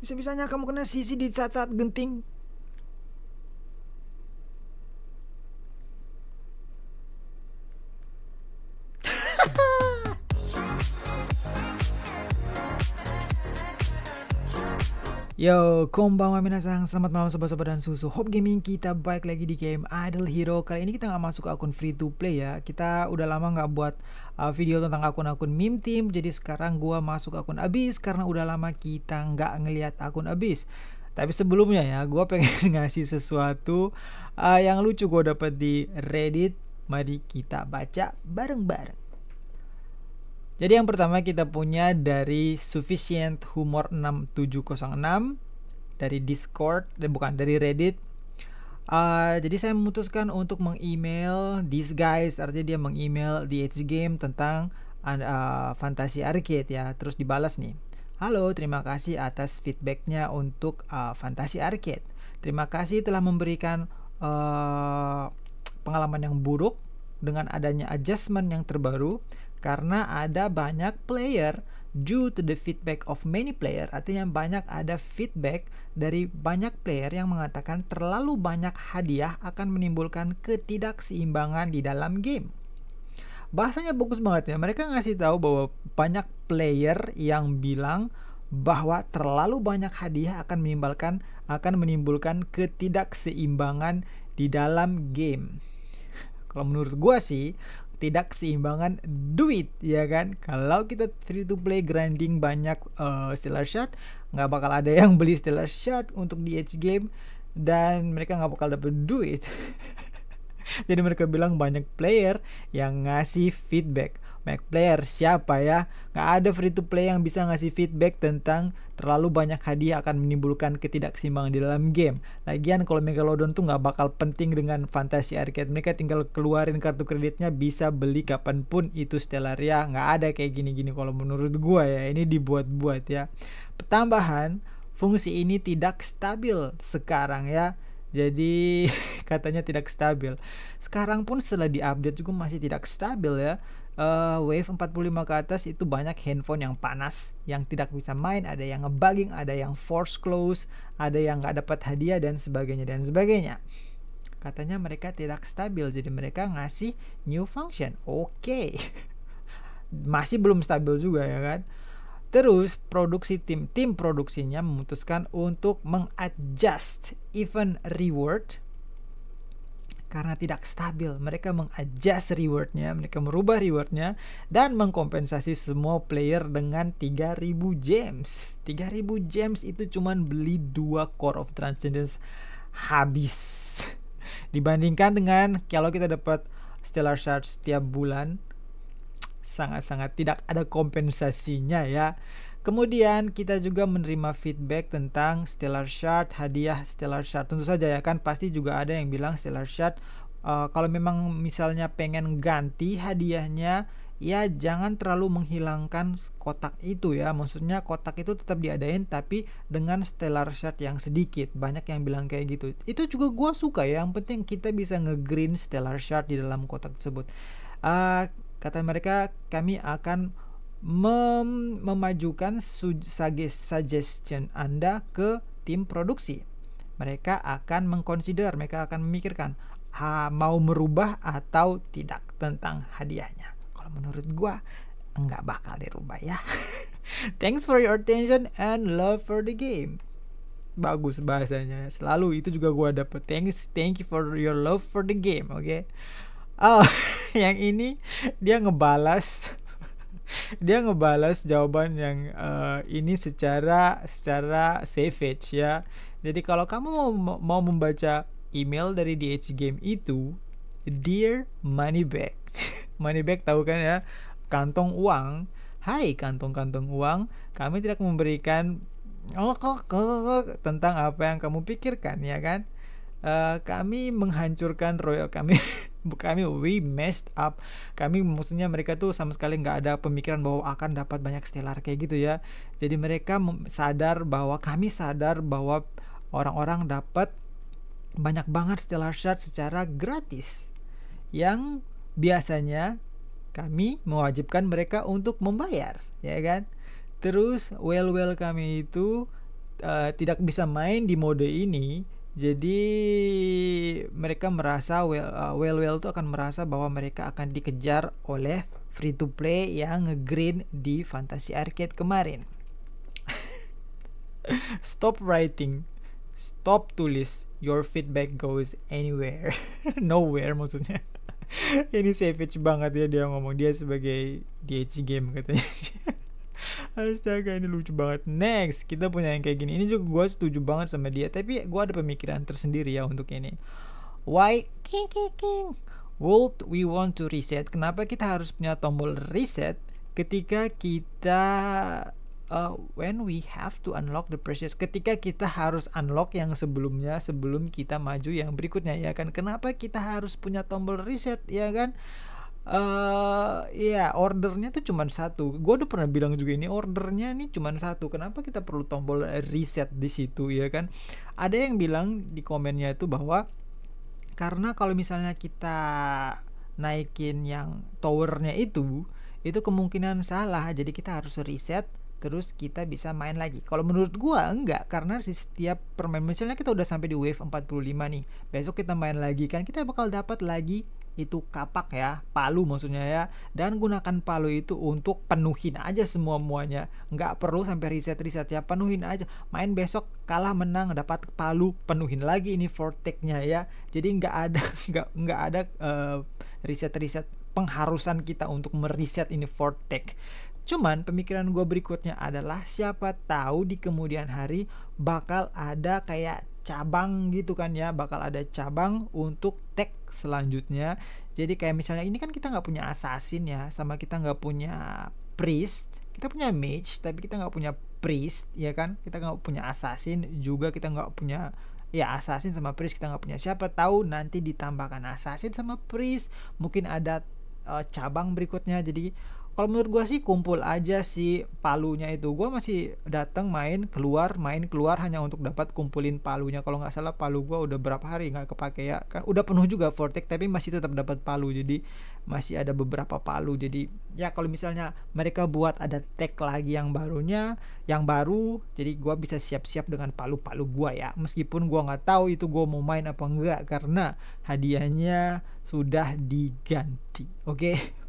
Bisa-bisanya kamu kena sisi di saat-saat genting. Yo, konbanwa sang selamat malam sobat-sobat dan susu Hope Gaming, kita baik lagi di game idol Hero Kali ini kita nggak masuk akun free to play ya Kita udah lama nggak buat uh, video tentang akun-akun meme team Jadi sekarang gua masuk akun abis Karena udah lama kita nggak ngelihat akun abis tapi sebelumnya ya, gua pengen ngasih sesuatu uh, yang lucu gua dapat di Reddit. Mari kita baca bareng-bareng. Jadi yang pertama kita punya dari Sufficient Humor 6706 dari Discord, eh, bukan dari Reddit. Uh, jadi saya memutuskan untuk meng-email these guys, artinya dia meng-email DH Game tentang uh, ah, Fantasy Arcade ya, terus dibalas nih. Halo, terima kasih atas feedbacknya untuk uh, ah, Fantasy Arcade. Terima kasih telah memberikan uh, pengalaman yang buruk dengan adanya adjustment yang terbaru karena ada banyak player due to the feedback of many player artinya banyak ada feedback dari banyak player yang mengatakan terlalu banyak hadiah akan menimbulkan ketidakseimbangan di dalam game. Bahasanya bagus banget ya. Mereka ngasih tahu bahwa banyak player yang bilang bahwa terlalu banyak hadiah akan menimbulkan akan menimbulkan ketidakseimbangan di dalam game. Kalau menurut gua sih, tidak duit ya kan kalau kita free to play grinding banyak uh, eh, stellar shot nggak bakal ada yang beli stellar shot untuk di edge game dan mereka nggak bakal dapet duit jadi mereka bilang banyak player yang ngasih feedback Mac player siapa ya? Gak ada free to play yang bisa ngasih feedback tentang terlalu banyak hadiah akan menimbulkan ketidakseimbangan di dalam game. Lagian kalau Megalodon tuh nggak bakal penting dengan fantasi Arcade. Mereka tinggal keluarin kartu kreditnya bisa beli kapanpun itu Stellaria. Nggak ada kayak gini-gini kalau menurut gua ya. Ini dibuat-buat ya. Petambahan fungsi ini tidak stabil sekarang ya jadi katanya tidak stabil. Sekarang pun setelah diupdate juga masih tidak stabil ya uh, wave 45 ke atas itu banyak handphone yang panas yang tidak bisa main ada yang ngebugging ada yang force close ada yang nggak dapat hadiah dan sebagainya dan sebagainya katanya mereka tidak stabil jadi mereka ngasih new function oke okay. masih belum stabil juga ya kan Terus produksi tim tim produksinya memutuskan untuk mengadjust event reward karena tidak stabil. Mereka mengadjust rewardnya, mereka merubah rewardnya, dan mengkompensasi semua player dengan 3000 gems. 3000 gems itu cuman beli dua core of transcendence habis. Dibandingkan dengan kalau kita dapat stellar shards setiap bulan, sangat-sangat tidak ada kompensasinya ya. Kemudian kita juga menerima feedback tentang stellar shard, hadiah stellar shard. Tentu saja ya kan pasti juga ada yang bilang stellar shard uh, eh, kalau memang misalnya pengen ganti hadiahnya ya jangan terlalu menghilangkan kotak itu ya. Maksudnya kotak itu tetap diadain tapi dengan stellar shard yang sedikit. Banyak yang bilang kayak gitu. Itu juga gue suka ya. Yang penting kita bisa nge-green stellar shard di dalam kotak tersebut. Uh, kata mereka kami akan mem memajukan suggestion Anda ke tim produksi. Mereka akan mengconsider, mereka akan memikirkan ha, mau merubah atau tidak tentang hadiahnya. Kalau menurut gua nggak bakal dirubah ya. Thanks for your attention and love for the game. Bagus bahasanya. Selalu itu juga gua dapet. Thanks, thank you for your love for the game, oke? Okay? Oh, yang ini dia ngebalas dia ngebalas jawaban yang uh, ini secara secara savage ya. Jadi kalau kamu mau, mau membaca email dari DH Game itu, dear money back money back tahu kan ya, kantong uang. Hai kantong-kantong uang, kami tidak memberikan oh kok, kok, kok tentang apa yang kamu pikirkan ya kan. Uh, kami menghancurkan royal kami kami we messed up kami maksudnya mereka tuh sama sekali nggak ada pemikiran bahwa akan dapat banyak stellar kayak gitu ya jadi mereka sadar bahwa kami sadar bahwa orang-orang dapat banyak banget stellar shard secara gratis yang biasanya kami mewajibkan mereka untuk membayar ya kan terus well well kami itu uh, tidak bisa main di mode ini jadi mereka merasa well well well itu akan merasa bahwa mereka akan dikejar oleh free to play yang ngegreen di Fantasy Arcade kemarin. Stop writing. Stop tulis. Your feedback goes anywhere. Nowhere maksudnya. Ini savage banget ya dia ngomong dia sebagai DHC game katanya astaga ini lucu banget next kita punya yang kayak gini ini juga gue setuju banget sama dia tapi gue ada pemikiran tersendiri ya untuk ini why king king king would we want to reset kenapa kita harus punya tombol reset ketika kita uh, when we have to unlock the precious ketika kita harus unlock yang sebelumnya sebelum kita maju yang berikutnya ya kan kenapa kita harus punya tombol reset ya kan eh uh, ya ordernya tuh cuma satu. Gue udah pernah bilang juga ini ordernya nih cuma satu. Kenapa kita perlu tombol reset di situ ya kan? Ada yang bilang di komennya itu bahwa karena kalau misalnya kita naikin yang towernya itu, itu kemungkinan salah. Jadi kita harus reset terus kita bisa main lagi. Kalau menurut gua enggak karena si setiap permainan misalnya kita udah sampai di wave 45 nih. Besok kita main lagi kan kita bakal dapat lagi itu kapak ya, palu maksudnya ya. Dan gunakan palu itu untuk penuhin aja semua muanya. Nggak perlu sampai riset-riset ya, penuhin aja. Main besok kalah menang dapat palu, penuhin lagi ini forteknya ya. Jadi nggak ada nggak nggak ada eh, riset-riset pengharusan kita untuk meriset ini fortek Cuman pemikiran gue berikutnya adalah siapa tahu di kemudian hari bakal ada kayak cabang gitu kan ya bakal ada cabang untuk tag selanjutnya jadi kayak misalnya ini kan kita nggak punya assassin ya sama kita nggak punya priest kita punya mage tapi kita nggak punya priest ya kan kita nggak punya assassin juga kita nggak punya ya assassin sama priest kita nggak punya siapa tahu nanti ditambahkan assassin sama priest mungkin ada uh, cabang berikutnya jadi kalau menurut gue sih kumpul aja si palunya itu gue masih datang main keluar main keluar hanya untuk dapat kumpulin palunya kalau nggak salah palu gue udah berapa hari nggak kepake ya kan udah penuh juga vortex tapi masih tetap dapat palu jadi masih ada beberapa palu jadi ya kalau misalnya mereka buat ada tag lagi yang barunya yang baru jadi gue bisa siap-siap dengan palu-palu gue ya meskipun gue nggak tahu itu gue mau main apa enggak karena hadiahnya sudah diganti oke okay?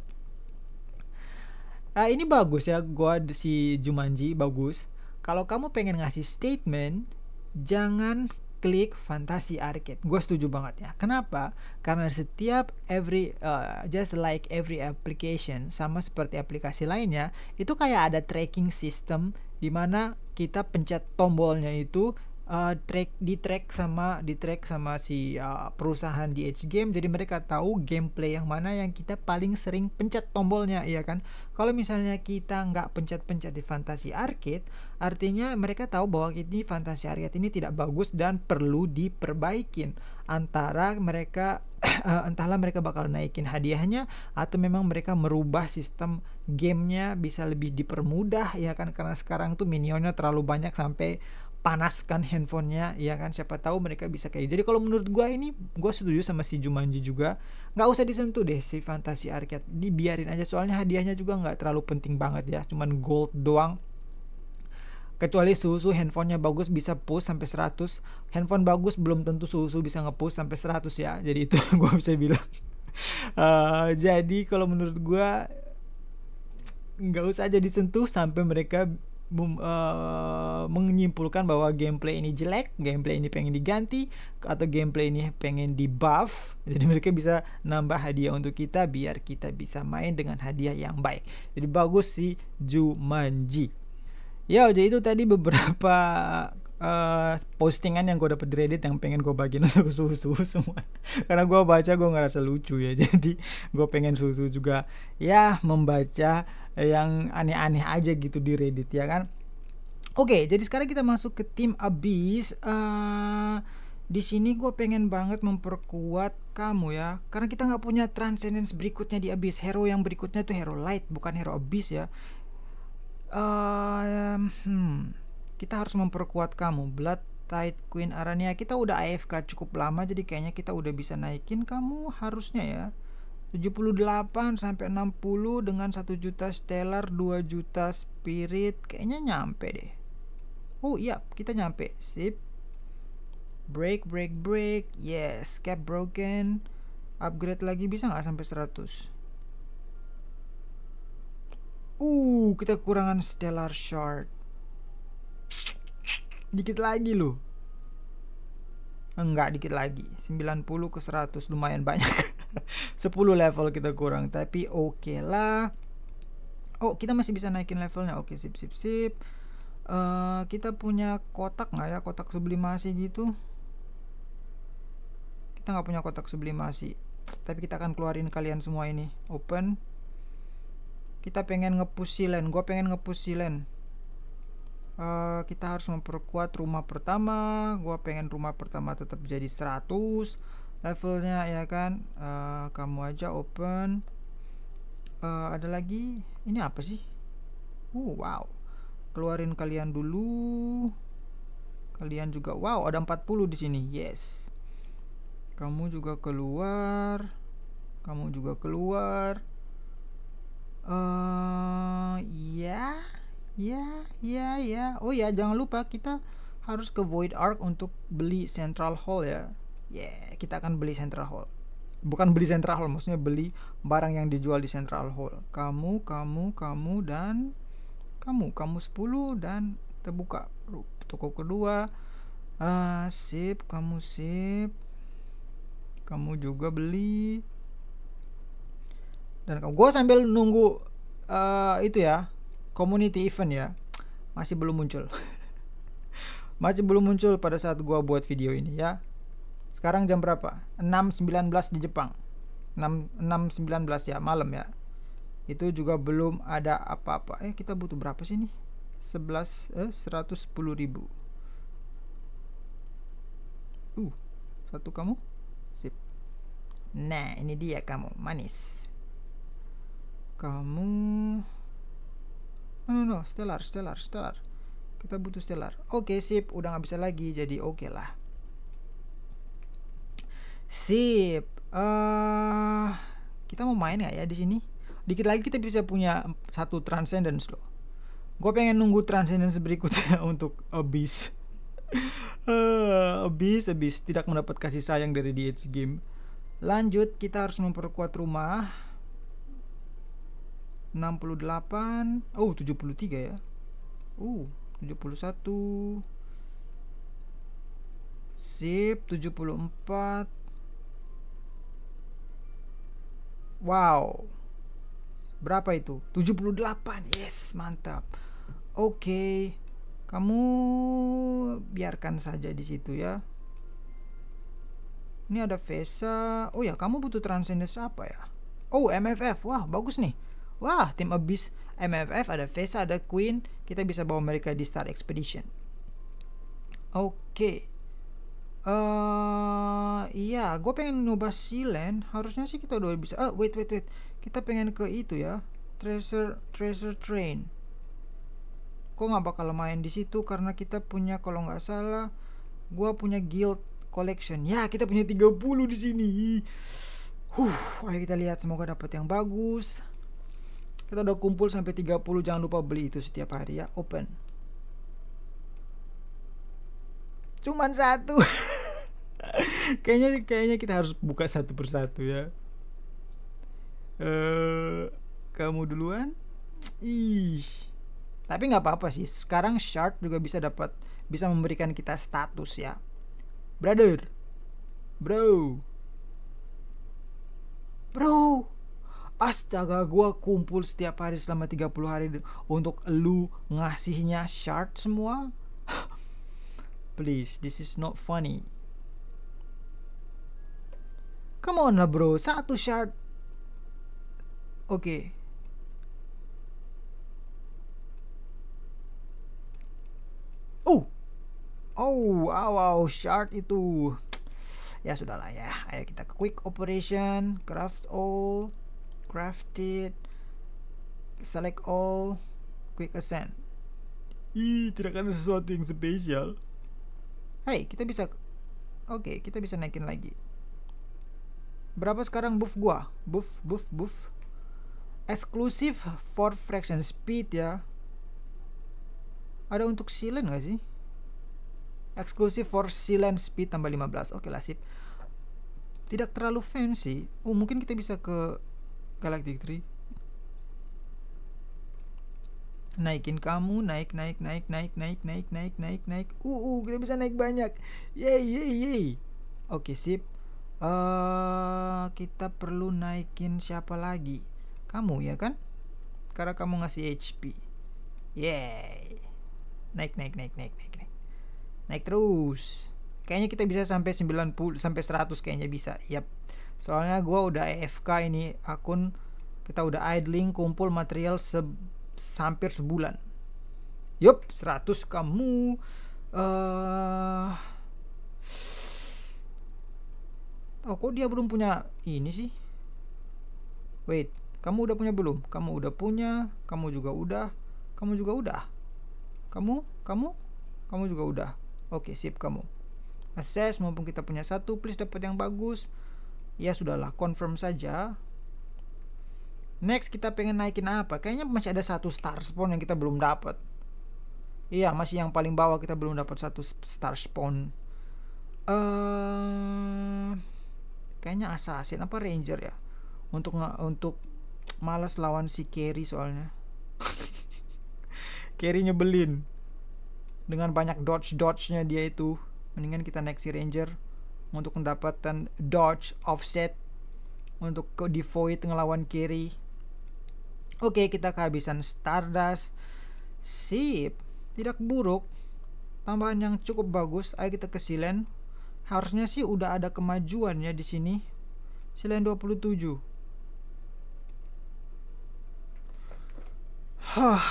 uh, ini bagus ya gua si Jumanji bagus kalau kamu pengen ngasih statement jangan klik fantasi arcade gue setuju banget ya kenapa karena setiap every uh, just like every application sama seperti aplikasi lainnya itu kayak ada tracking system di mana kita pencet tombolnya itu uh, track di track sama di track sama si uh, perusahaan di Edge Game jadi mereka tahu gameplay yang mana yang kita paling sering pencet tombolnya ya kan kalau misalnya kita nggak pencet-pencet di Fantasy Arcade artinya mereka tahu bahwa ini Fantasy Arcade ini tidak bagus dan perlu diperbaikin antara mereka uh, entahlah mereka bakal naikin hadiahnya atau memang mereka merubah sistem gamenya bisa lebih dipermudah ya kan karena sekarang tuh minionnya terlalu banyak sampai panaskan handphonenya ya kan siapa tahu mereka bisa kayak gitu. jadi kalau menurut gue ini gue setuju sama si Jumanji juga nggak usah disentuh deh si fantasi arcade dibiarin aja soalnya hadiahnya juga nggak terlalu penting banget ya cuman gold doang kecuali susu handphonenya bagus bisa push sampai 100 handphone bagus belum tentu susu bisa ngepush sampai 100 ya jadi itu gue bisa bilang uh, jadi kalau menurut gue nggak usah aja disentuh sampai mereka uh, menyimpulkan bahwa gameplay ini jelek, gameplay ini pengen diganti atau gameplay ini pengen di buff. Jadi mereka bisa nambah hadiah untuk kita biar kita bisa main dengan hadiah yang baik. Jadi bagus si Jumanji. Ya, jadi itu tadi beberapa uh, postingan yang gue dapet di Reddit yang pengen gue bagiin untuk susu semua karena gue baca gue rasa lucu ya jadi gue pengen susu juga ya membaca yang aneh-aneh aja gitu di Reddit ya kan. Oke, okay, jadi sekarang kita masuk ke tim abis. Uh, di sini gue pengen banget memperkuat kamu ya, karena kita nggak punya transcendence berikutnya di abis. Hero yang berikutnya itu hero light, bukan hero abis ya. Uh, hmm, kita harus memperkuat kamu. Blood Tide Queen Arania kita udah AFK cukup lama, jadi kayaknya kita udah bisa naikin kamu harusnya ya. 78 sampai 60 dengan 1 juta stellar, 2 juta spirit, kayaknya nyampe deh. Oh iya, kita nyampe. Sip. Break, break, break. Yes, cap broken. Upgrade lagi bisa nggak sampai 100? Uh, kita kekurangan stellar shard. Dikit lagi loh. Enggak, dikit lagi. 90 ke 100 lumayan banyak. 10 level kita kurang tapi oke okay lah oh kita masih bisa naikin levelnya oke okay, sip sip sip uh, kita punya kotak nggak ya kotak sublimasi gitu kita nggak punya kotak sublimasi tapi kita akan keluarin kalian semua ini open kita pengen ngepush silen gue pengen ngepush silen uh, kita harus memperkuat rumah pertama gue pengen rumah pertama tetap jadi 100 levelnya ya kan uh, kamu aja open uh, ada lagi ini apa sih uh, wow keluarin kalian dulu kalian juga wow ada 40 di sini yes kamu juga keluar kamu juga keluar eh ya ya ya ya oh ya jangan lupa kita harus ke void arc untuk beli central hall ya yeah kita akan beli central hall bukan beli central hall maksudnya beli barang yang dijual di central hall kamu kamu kamu dan kamu kamu 10 dan terbuka toko kedua ah sip kamu sip kamu juga beli dan kamu gue sambil nunggu uh, itu ya community event ya masih belum muncul masih belum muncul pada saat gue buat video ini ya sekarang jam berapa? 6.19 di Jepang. 6.19 ya, malam ya. Itu juga belum ada apa-apa. Eh, kita butuh berapa sih ini? 11 eh 110 ribu. Uh, satu kamu? Sip. Nah, ini dia kamu, manis. Kamu No, no, no, stellar, stellar, stellar. Kita butuh stellar. Oke, okay, sip, udah nggak bisa lagi, jadi oke okay lah. Sip. Uh, kita mau main nggak ya di sini? Dikit lagi kita bisa punya satu transcendence loh. Gue pengen nunggu transcendence berikutnya untuk abyss. uh, eh, abyss, abyss tidak mendapat kasih sayang dari DH game. Lanjut, kita harus memperkuat rumah. 68. Oh, 73 ya. Uh, 71. Sip, 74. Wow. Berapa itu? 78. Yes, mantap. Oke. Okay. Kamu biarkan saja di situ ya. Ini ada Vesa. Oh ya, kamu butuh transcendence apa ya? Oh, MFF. Wah, bagus nih. Wah, tim Abyss MFF ada Vesa, ada Queen. Kita bisa bawa mereka di Star Expedition. Oke. Okay. Eh, iya, gue pengen nyoba Silen. Harusnya sih kita udah bisa. Ah, wait, wait, wait. Kita pengen ke itu ya. Treasure Treasure Train. Kok nggak bakal main di situ karena kita punya kalau nggak salah, gue punya guild collection. Ya, kita punya 30 di sini. Huh, ayo kita lihat semoga dapat yang bagus. Kita udah kumpul sampai 30, jangan lupa beli itu setiap hari ya. Open. Cuman satu. kayaknya kayaknya kita harus buka satu persatu ya. uh, kamu duluan. Ih. Tapi nggak apa-apa sih. Sekarang shard juga bisa dapat bisa memberikan kita status ya. Brother. Bro. Bro. Astaga, gua kumpul setiap hari selama 30 hari untuk lu ngasihnya shard semua. Please, this is not funny. Come on lah bro, satu shard. Oke. Okay. Oh. Oh, wow, shard itu. Ya sudahlah ya. Ayo kita ke quick operation, craft all, crafted, select all, quick ascend. Ih, tidak ada sesuatu yang spesial. Hey, kita bisa Oke, okay, kita bisa naikin lagi. Berapa sekarang buff gua? Buff, buff, buff. Eksklusif for fraction speed ya. Ada untuk silent gak sih? Eksklusif for silent speed tambah 15. Oke lah sip. Tidak terlalu fancy. Oh, mungkin kita bisa ke Galactic Tree. Naikin kamu, naik, naik, naik, naik, naik, naik, naik, naik, naik. Uh, uh kita bisa naik banyak. Yeay, yeay, yeay. Oke, sip uh, kita perlu naikin siapa lagi? Kamu ya kan? Karena kamu ngasih HP. Yeay. Naik naik naik naik naik naik. Naik terus. Kayaknya kita bisa sampai 90 sampai 100 kayaknya bisa. Yap. Soalnya gua udah AFK e ini akun kita udah idling kumpul material se hampir sebulan. Yup, 100 kamu eh uh, Oh, kok dia belum punya ini sih? Wait, kamu udah punya belum? Kamu udah punya, kamu juga udah, kamu juga udah. Kamu, kamu, kamu juga udah. Oke, sip kamu. Assess maupun kita punya satu, please dapat yang bagus. Ya sudahlah, confirm saja. Next kita pengen naikin apa? Kayaknya masih ada satu star spawn yang kita belum dapat. Iya, masih yang paling bawah kita belum dapat satu star spawn. Eh uh, kayaknya assassin apa ranger ya untuk untuk malas lawan si Kerry soalnya Kerry nyebelin dengan banyak dodge dodge nya dia itu mendingan kita naik si ranger untuk mendapatkan dodge offset untuk ke void ngelawan Kerry oke kita kehabisan stardust sip tidak buruk tambahan yang cukup bagus ayo kita ke silen harusnya sih udah ada kemajuan ya di sini selain 27 huh.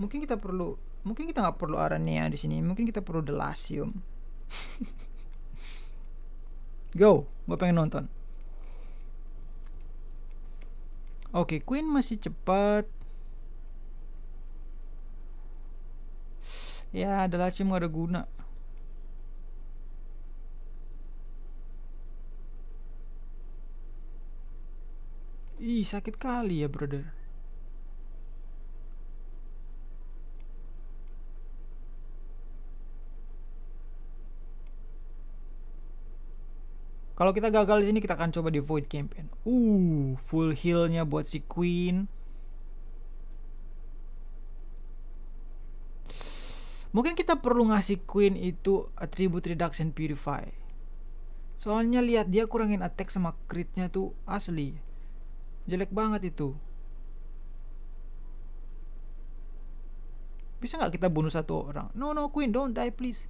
mungkin kita perlu mungkin kita nggak perlu Arania di sini mungkin kita perlu Delasium go gue pengen nonton oke okay, Queen masih cepat ya Delasium gak ada guna Ih, sakit kali ya, brother. Kalau kita gagal di sini kita akan coba di void campaign. Uh, full heal-nya buat si Queen. Mungkin kita perlu ngasih Queen itu atribut reduction purify. Soalnya lihat dia kurangin attack sama crit-nya tuh asli jelek banget itu bisa nggak kita bunuh satu orang no no queen don't die please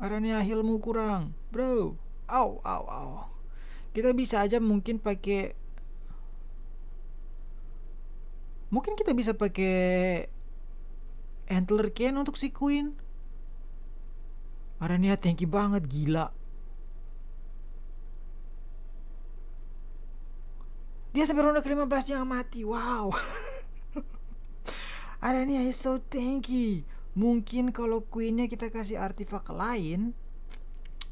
Aranya hilmu kurang bro ow ow ow Kita bisa aja mungkin pakai Mungkin kita bisa pakai Antler Ken untuk si Queen. Arania thank you banget gila. Dia sampai ronde ke-15 yang mati. Wow. nih nih, so tanky. Mungkin kalau queennya kita kasih artefak lain,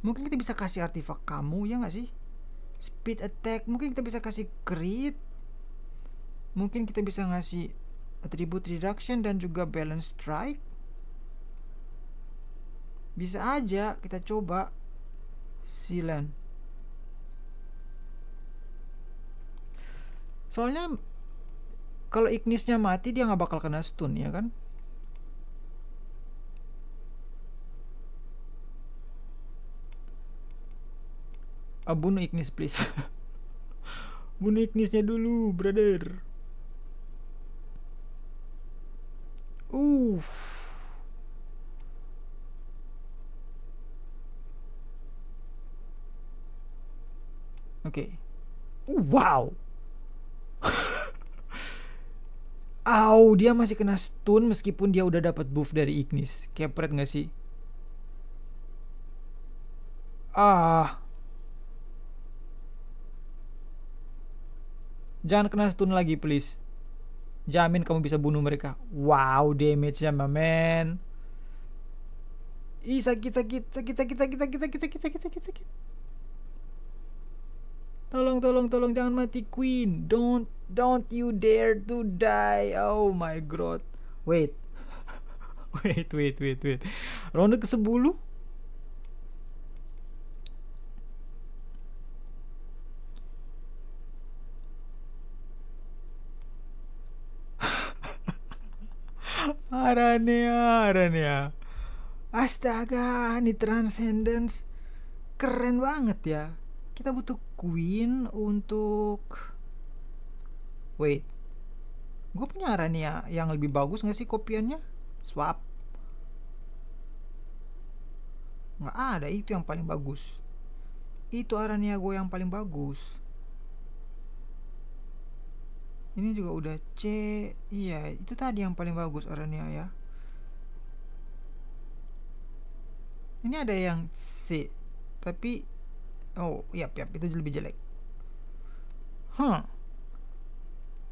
mungkin kita bisa kasih artefak kamu ya nggak sih? Speed attack, mungkin kita bisa kasih crit. Mungkin kita bisa ngasih atribut reduction dan juga balance strike. Bisa aja kita coba silen. soalnya kalau Ignisnya mati dia nggak bakal kena stun ya kan ah, Ignis please bunuh Ignisnya dulu brother uh Oke. Okay. Wow. Au, dia masih kena stun meskipun dia udah dapat buff dari Ignis. Kepret gak sih? Ah. Jangan kena stun lagi please. Jamin kamu bisa bunuh mereka. Wow, damage-nya man. Ih, sakit, sakit, sakit, sakit, sakit, sakit, sakit, sakit, sakit, sakit. sakit. Tolong, tolong, tolong jangan mati Queen. Don't, don't you dare to die. Oh my god. Wait. wait, wait, wait, wait. Ronde ke-10? Arania, Arania. Astaga, ini transcendence keren banget ya kita butuh queen untuk wait gue punya aran ya yang lebih bagus nggak sih kopiannya swap nggak ada itu yang paling bagus itu arania gue yang paling bagus ini juga udah C iya itu tadi yang paling bagus arania ya ini ada yang C tapi Oh, iya, yep, itu lebih jelek. Huh.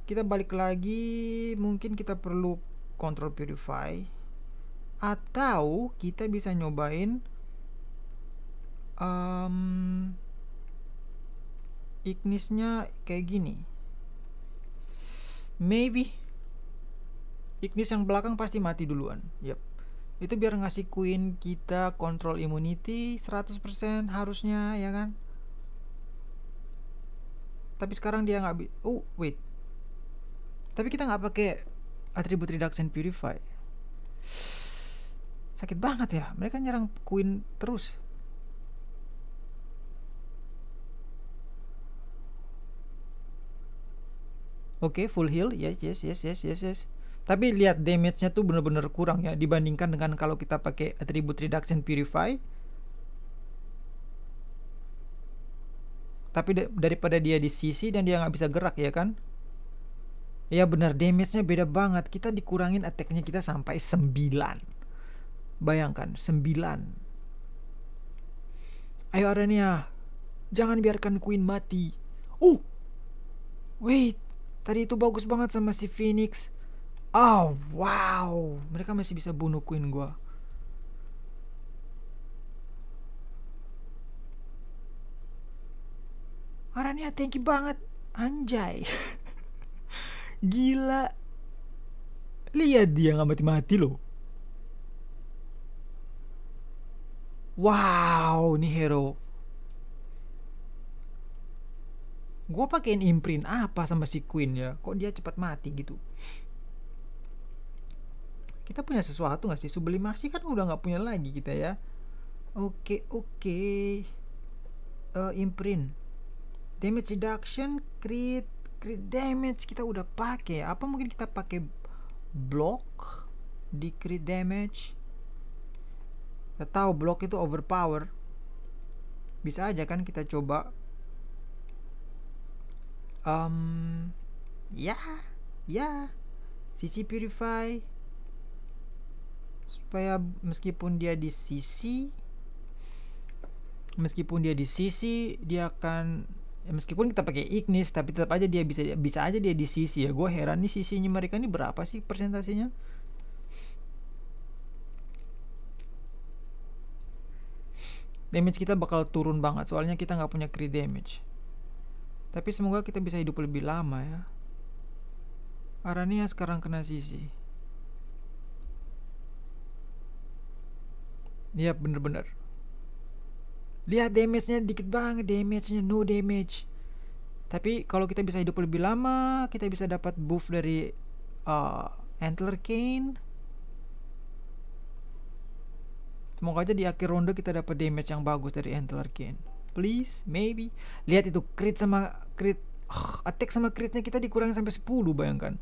Kita balik lagi, mungkin kita perlu control purify atau kita bisa nyobain um, ignisnya kayak gini maybe ignis yang belakang pasti mati duluan yep itu biar ngasih queen kita kontrol immunity 100% harusnya ya kan tapi sekarang dia nggak oh wait tapi kita nggak pakai atribut reduction purify sakit banget ya mereka nyerang queen terus oke okay, full heal yes yes yes yes yes yes tapi lihat damage-nya tuh bener-bener kurang ya dibandingkan dengan kalau kita pakai atribut reduction purify tapi daripada dia di sisi dan dia nggak bisa gerak ya kan ya bener damage-nya beda banget kita dikurangin attack-nya kita sampai 9 bayangkan 9 ayo Arania jangan biarkan Queen mati uh wait tadi itu bagus banget sama si Phoenix Oh, wow. Mereka masih bisa bunuh Queen gue. Arania thank you banget. Anjay. Gila. Lihat dia gak mati-mati loh. Wow, ini hero. Gue pakein imprint apa sama si Queen ya? Kok dia cepat mati gitu? kita punya sesuatu nggak sih sublimasi kan udah nggak punya lagi kita ya oke oke uh, imprint damage reduction crit crit damage kita udah pakai apa mungkin kita pakai block di crit damage kita tahu block itu overpower bisa aja kan kita coba um ya yeah, ya yeah. CC purify supaya meskipun dia di sisi meskipun dia di sisi dia akan ya meskipun kita pakai ignis tapi tetap aja dia bisa bisa aja dia di sisi ya gue heran nih sisinya mereka ini berapa sih persentasenya damage kita bakal turun banget soalnya kita nggak punya crit damage tapi semoga kita bisa hidup lebih lama ya Arania sekarang kena sisi Iya bener-bener Lihat damage-nya dikit banget Damage-nya no damage Tapi kalau kita bisa hidup lebih lama Kita bisa dapat buff dari uh, Antler Cane Semoga aja di akhir ronde kita dapat damage yang bagus dari Antler Cane Please, maybe Lihat itu crit sama crit oh, Attack sama critnya kita dikurangi sampai 10 bayangkan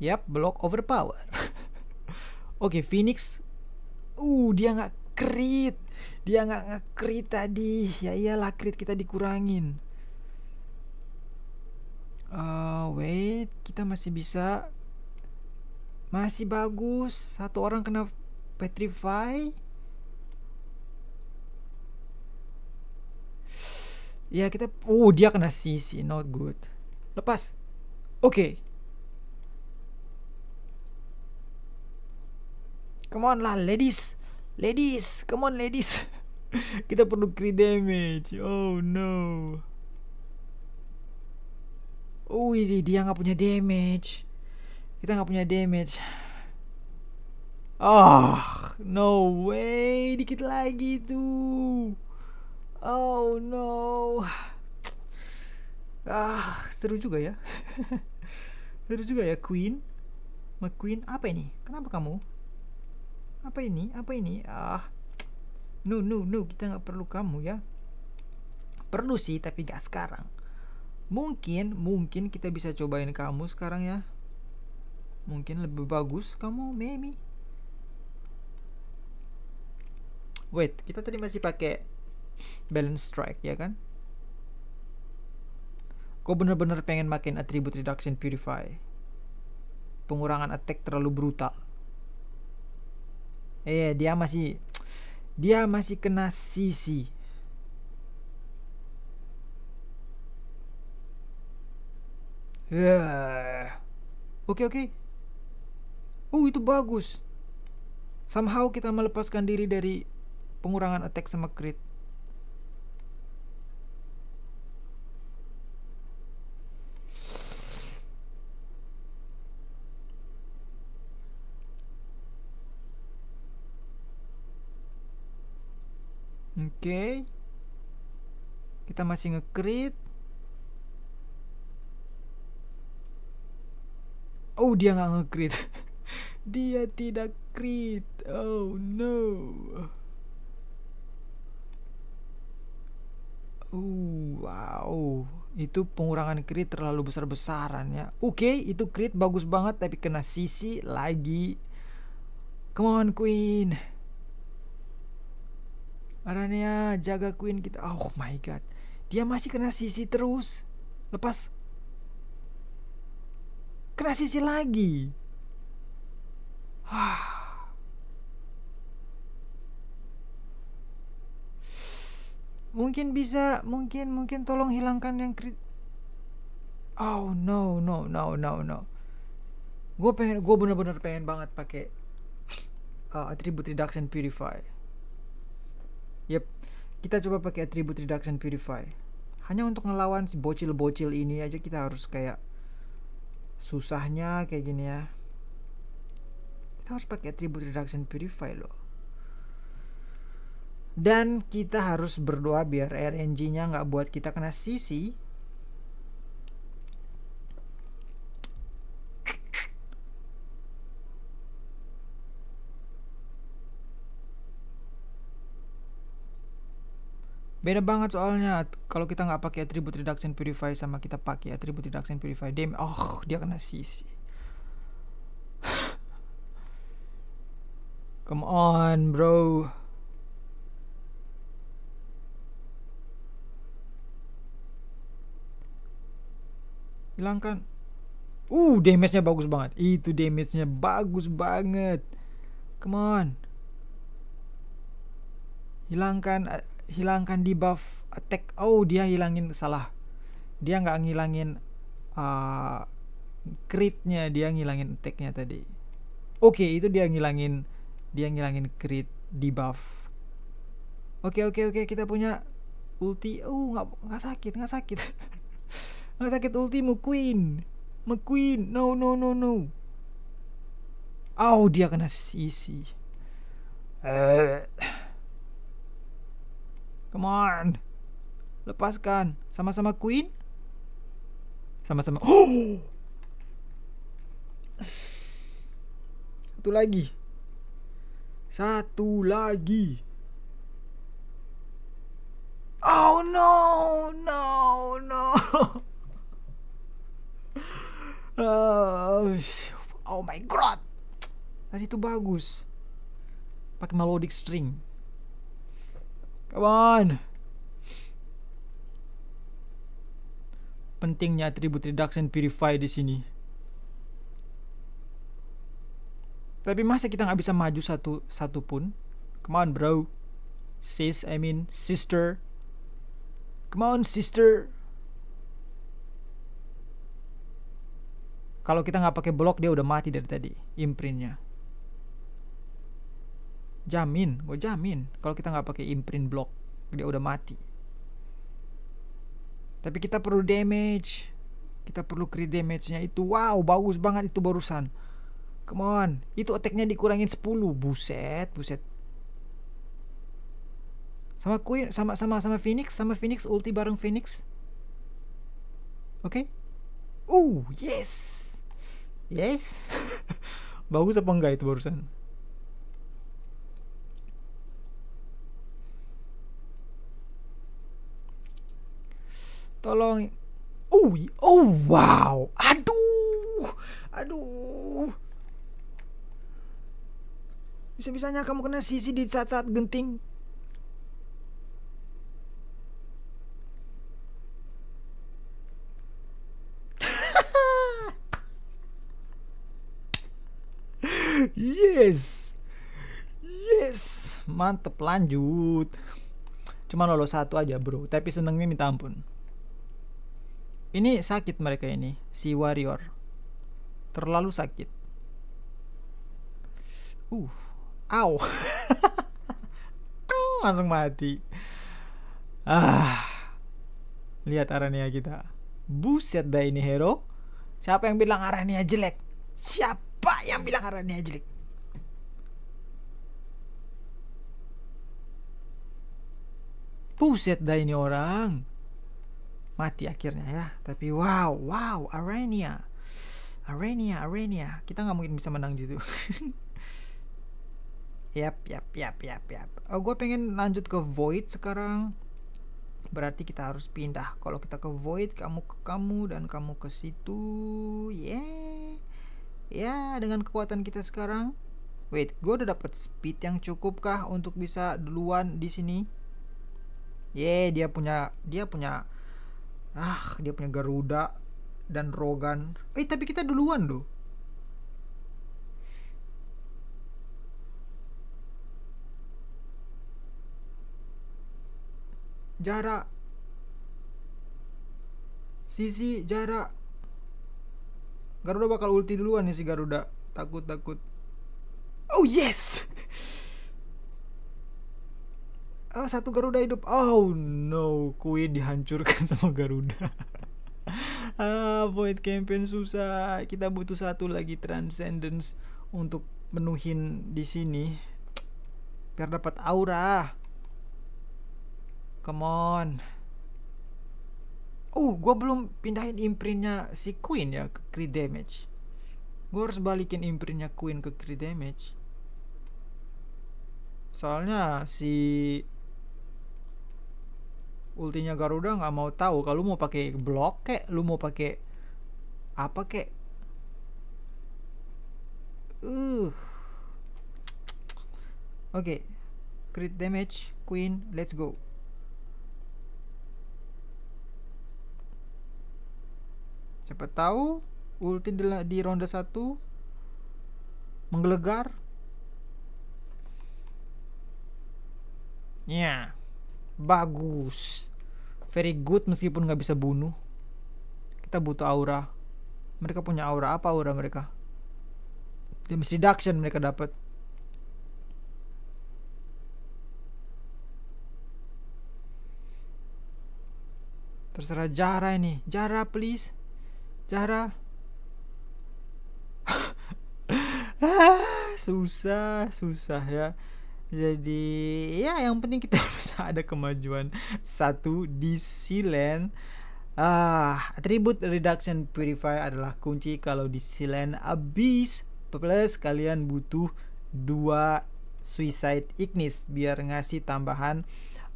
Yap, block overpower Oke, okay, Phoenix uh dia nggak crit. Dia nggak nge-crit tadi. Ya iyalah crit kita dikurangin. Uh, wait, kita masih bisa masih bagus. Satu orang kena petrify. Ya kita oh dia kena CC. not good. Lepas. Oke. Okay. Come on lah ladies. Ladies, come on ladies. Kita perlu crit damage. Oh no. Oh, ini dia nggak punya damage. Kita nggak punya damage. Oh, no way. Dikit lagi tuh. Oh no. Ah, seru juga ya. seru juga ya Queen. McQueen apa ini? Kenapa kamu? apa ini apa ini ah no no no kita nggak perlu kamu ya perlu sih tapi nggak sekarang mungkin mungkin kita bisa cobain kamu sekarang ya mungkin lebih bagus kamu Mimi. wait kita tadi masih pakai balance strike ya kan kau bener-bener pengen makin atribut reduction purify pengurangan attack terlalu brutal Eh dia masih dia masih kena sisi. Oke, okay, oke. Okay. Oh, uh, itu bagus. Somehow kita melepaskan diri dari pengurangan attack sama crit. Oke. Kita masih ngekrit. Oh, dia nggak ngekrit. dia tidak crit. Oh no. Uh, wow. Itu pengurangan crit terlalu besar-besaran ya. Oke, okay, itu crit bagus banget tapi kena sisi lagi. Come on, Queen. Arania jaga Queen kita. Oh my god. Dia masih kena sisi terus. Lepas. Kena sisi lagi. Ah. mungkin bisa mungkin mungkin tolong hilangkan yang krit oh no no no no no gue pengen gue bener-bener pengen banget pakai uh, atribut reduction purify Yep, kita coba pakai atribut reduction purify. Hanya untuk ngelawan si bocil-bocil ini aja kita harus kayak susahnya kayak gini ya. Kita harus pakai atribut reduction purify loh. Dan kita harus berdoa biar RNG-nya nggak buat kita kena sisi Beda banget soalnya kalau kita nggak pakai atribut reduction purify sama kita pakai atribut reduction purify damage. Oh, dia kena sisi. Come on, bro. Hilangkan. Uh, damage-nya bagus banget. Itu damage-nya bagus banget. Come on. Hilangkan eh, hilangkan di buff attack oh dia hilangin salah dia nggak ngilangin uh, critnya dia ngilangin attacknya tadi oke okay, itu dia ngilangin dia ngilangin crit di buff oke okay, oke okay, oke okay, kita punya ulti oh nggak nggak sakit nggak sakit nggak sakit ulti McQueen McQueen no no no no oh dia kena sisi eh uh. Come on. Lepaskan. Sama-sama Queen. Sama-sama. Oh! Satu lagi. Satu lagi. Oh no, no, no. oh, oh my god. Tadi itu bagus. Pakai melodic string. Come on. Pentingnya atribut reduction purify di sini. Tapi masa kita nggak bisa maju satu satu pun? Come on, bro. Sis, I mean sister. Come on, sister. Kalau kita nggak pakai blok dia udah mati dari tadi imprintnya jamin gue jamin kalau kita nggak pakai imprint block dia udah mati tapi kita perlu damage kita perlu create damage-nya itu wow bagus banget itu barusan come on itu attack-nya dikurangin 10 buset buset sama Queen sama sama sama Phoenix sama Phoenix ulti bareng Phoenix oke okay? uh yes yes bagus apa enggak itu barusan Tolong. Oh, oh wow. Aduh. Aduh. Bisa-bisanya kamu kena sisi di saat-saat genting. yes. Yes. Mantep lanjut. Cuma lolos satu aja, Bro. Tapi senengnya minta ampun. Ini sakit mereka ini, si warrior. Terlalu sakit. Uh, au. Langsung mati. Ah. Lihat Arania kita. Buset dah ini hero. Siapa yang bilang Arania jelek? Siapa yang bilang Arania jelek? Buset dah ini orang mati akhirnya ya tapi wow wow Arenia Arenia Arenia kita nggak mungkin bisa menang gitu Yap, yap, yap, yap, yap. Oh, eh, gue pengen lanjut ke void sekarang. Berarti kita harus pindah. Kalau kita ke void, kamu ke kamu dan kamu ke situ. Yeah. Ya, dengan kekuatan kita sekarang. Wait, gue udah dapat speed yang cukup kah untuk bisa duluan di sini? Yeah, dia punya dia punya ah dia punya Garuda dan Rogan eh tapi kita duluan loh jarak sisi jarak Garuda bakal ulti duluan nih si Garuda takut takut oh yes oh, satu Garuda hidup oh no kue dihancurkan sama Garuda ah, void campaign susah kita butuh satu lagi transcendence untuk menuhin di sini biar dapat aura come on oh gue belum pindahin imprintnya si queen ya ke crit damage gue harus balikin imprintnya queen ke crit damage soalnya si ultinya Garuda nggak mau tahu kalau mau pakai blok kek lu mau pakai apa kek uh oke okay. crit damage queen let's go siapa tahu ulti di, di ronde 1 menggelegar ya yeah bagus very good meskipun nggak bisa bunuh kita butuh aura mereka punya aura apa aura mereka damage seduction mereka dapat terserah Jara ini Jara please Jara ah, susah susah ya jadi ya yang penting kita bisa ada kemajuan satu di Silen ah atribut reduction purify adalah kunci kalau di Silen abis plus kalian butuh dua suicide ignis biar ngasih tambahan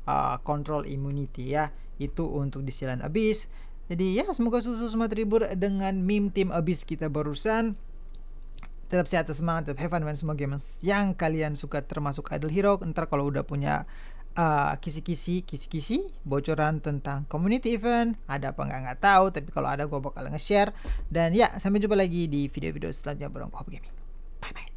uh, control immunity ya itu untuk di Silen abis jadi ya semoga susu semua terhibur dengan meme tim abis kita barusan tetap sehat semangat tetap have fun main semua games yang kalian suka termasuk Idol Hero ntar kalau udah punya uh, kisi-kisi kisi-kisi bocoran tentang community event ada apa nggak nggak tahu tapi kalau ada gue bakal nge-share dan ya sampai jumpa lagi di video-video selanjutnya bareng Gaming bye bye